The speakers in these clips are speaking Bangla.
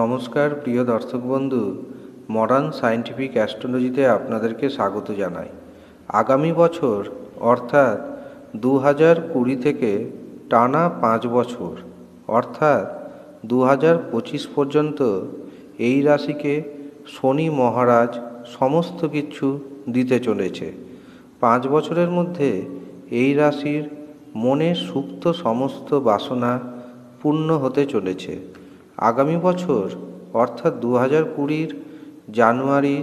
নমস্কার প্রিয় দর্শক বন্ধু মডার্ন সায়েন্টিফিক অ্যাস্ট্রোলজিতে আপনাদেরকে স্বাগত জানাই আগামী বছর অর্থাৎ দু হাজার কুড়ি থেকে টানা পাঁচ বছর অর্থাৎ দু হাজার পঁচিশ পর্যন্ত এই রাশিকে শনি মহারাজ সমস্ত কিছু দিতে চলেছে পাঁচ বছরের মধ্যে এই রাশির মনে সুপ্ত সমস্ত বাসনা পূর্ণ হতে চলেছে আগামী বছর অর্থাৎ দু হাজার কুড়ির জানুয়ারি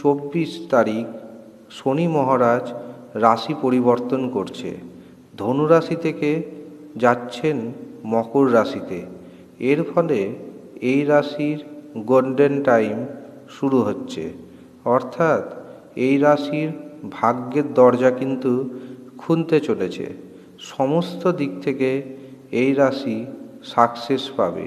চব্বিশ তারিখ শনি মহারাজ রাশি পরিবর্তন করছে ধনু রাশি থেকে যাচ্ছেন মকর রাশিতে এর ফলে এই রাশির গোল্ডেন টাইম শুরু হচ্ছে অর্থাৎ এই রাশির ভাগ্যের দরজা কিন্তু খুলতে চলেছে সমস্ত দিক থেকে এই রাশি সাকসেস পাবে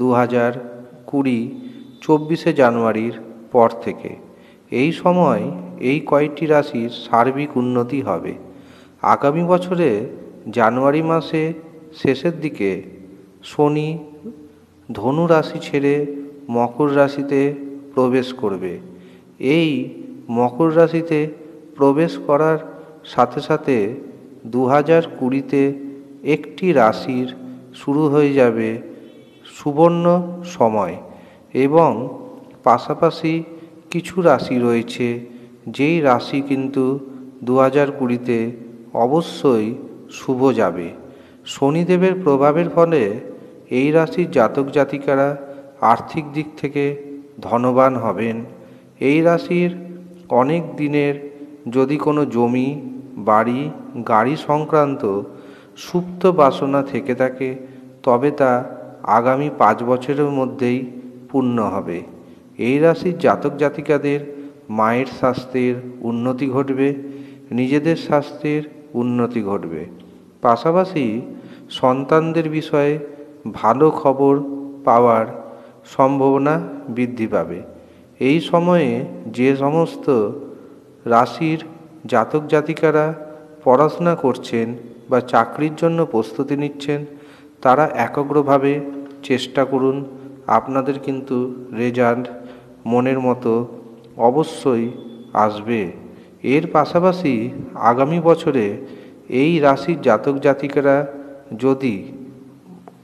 দু হাজার কুড়ি চব্বিশে জানুয়ারির পর থেকে এই সময় এই কয়েকটি রাশির সার্বিক উন্নতি হবে আগামী বছরে জানুয়ারি মাসে শেষের দিকে শনি ধনু রাশি ছেড়ে মকর রাশিতে প্রবেশ করবে এই মকর রাশিতে প্রবেশ করার সাথে সাথে দু হাজার কুড়িতে একটি রাশির শুরু হয়ে যাবে সুবর্ণ সময় এবং পাশাপাশি কিছু রাশি রয়েছে যেই রাশি কিন্তু দু হাজার কুড়িতে অবশ্যই শুভ যাবে শনিদেবের প্রভাবের ফলে এই রাশির জাতক জাতিকারা আর্থিক দিক থেকে ধনবান হবেন এই রাশির অনেক দিনের যদি কোনো জমি বাড়ি গাড়ি সংক্রান্ত সুপ্ত বাসনা থেকে থাকে তবে তা আগামী পাঁচ বছরের মধ্যেই পূর্ণ হবে এই রাশির জাতক জাতিকাদের মায়ের স্বাস্থ্যের উন্নতি ঘটবে নিজেদের স্বাস্থ্যের উন্নতি ঘটবে পাশাপাশি সন্তানদের বিষয়ে ভালো খবর পাওয়ার সম্ভাবনা বৃদ্ধি পাবে এই সময়ে যে সমস্ত রাশির জাতক জাতিকারা পড়াশোনা করছেন বা চাকরির জন্য প্রস্তুতি নিচ্ছেন তারা একগ্রভাবে চেষ্টা করুন আপনাদের কিন্তু রেজাল্ট মনের মতো অবশ্যই আসবে এর পাশাপাশি আগামী বছরে এই রাশির জাতক জাতিকারা যদি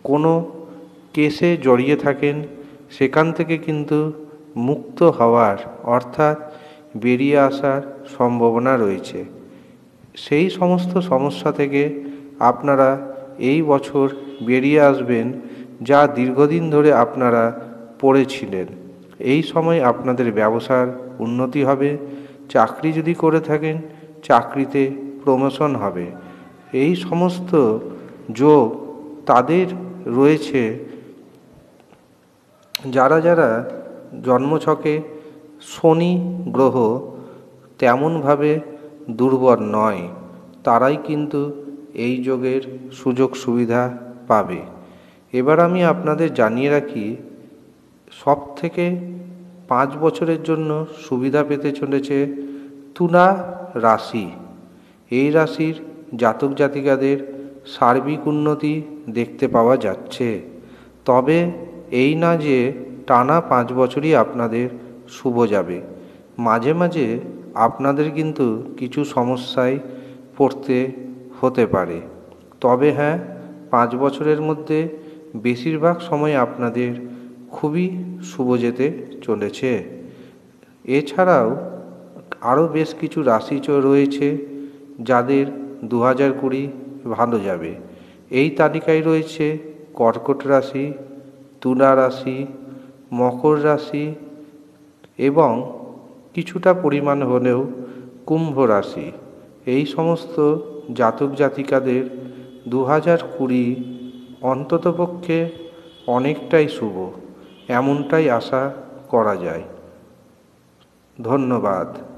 কোনো কেসে জড়িয়ে থাকেন সেখান থেকে কিন্তু মুক্ত হওয়ার অর্থাৎ বেরিয়ে আসার সম্ভাবনা রয়েছে সেই সমস্ত সমস্যা থেকে আপনারা এই বছর বেরিয়ে আসবেন যা দীর্ঘদিন ধরে আপনারা পড়েছিলেন এই সময় আপনাদের ব্যবসার উন্নতি হবে চাকরি যদি করে থাকেন চাকরিতে প্রমোশন হবে এই সমস্ত যোগ তাদের রয়েছে যারা যারা জন্মছকে শনি গ্রহ তেমনভাবে দুর্বল নয় তারাই কিন্তু এই যোগের সুযোগ সুবিধা পাবে এবার আমি আপনাদের জানিয়ে রাখি সব থেকে পাঁচ বছরের জন্য সুবিধা পেতে চলেছে তুলা রাশি এই রাশির জাতক জাতিকাদের সার্বিক উন্নতি দেখতে পাওয়া যাচ্ছে তবে এই না যে টানা পাঁচ বছরই আপনাদের শুভ যাবে মাঝে মাঝে আপনাদের কিন্তু কিছু সমস্যায় পড়তে হতে পারে তবে হ্যাঁ পাঁচ বছরের মধ্যে বেশিরভাগ সময় আপনাদের খুবই শুভ যেতে চলেছে এছাড়াও আরও বেশ কিছু রাশি রয়েছে যাদের দু হাজার কুড়ি ভালো যাবে এই তালিকায় রয়েছে কর্কট রাশি তুলা রাশি মকর রাশি এবং কিছুটা পরিমাণ হলেও কুম্ভ রাশি এই সমস্ত জাতক জাতিকাদের দু হাজার কুড়ি অন্ততপক্ষে অনেকটাই শুভ এমনটাই আশা করা যায় ধন্যবাদ